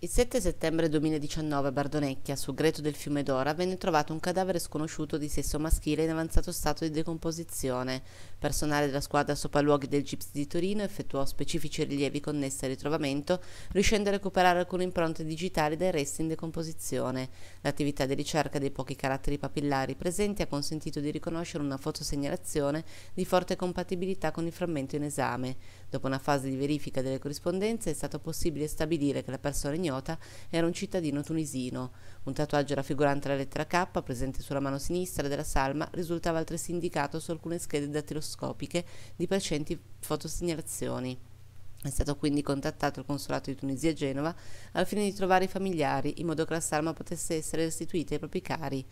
Il 7 settembre 2019 a Bardonecchia, sul greto del fiume Dora, venne trovato un cadavere sconosciuto di sesso maschile in avanzato stato di decomposizione. Personale della squadra sopralluoghi del GIPS di Torino effettuò specifici rilievi connessi al ritrovamento, riuscendo a recuperare alcune impronte digitali dai resti in decomposizione. L'attività di ricerca dei pochi caratteri papillari presenti ha consentito di riconoscere una fotosegnalazione di forte compatibilità con il frammento in esame. Dopo una fase di verifica delle corrispondenze è stato possibile stabilire che la persona ignota ignota era un cittadino tunisino. Un tatuaggio raffigurante la lettera K, presente sulla mano sinistra della salma, risultava altresì indicato su alcune schede dattiloscopiche di precedenti fotosegnalazioni. È stato quindi contattato il consolato di Tunisia a Genova al fine di trovare i familiari in modo che la salma potesse essere restituita ai propri cari.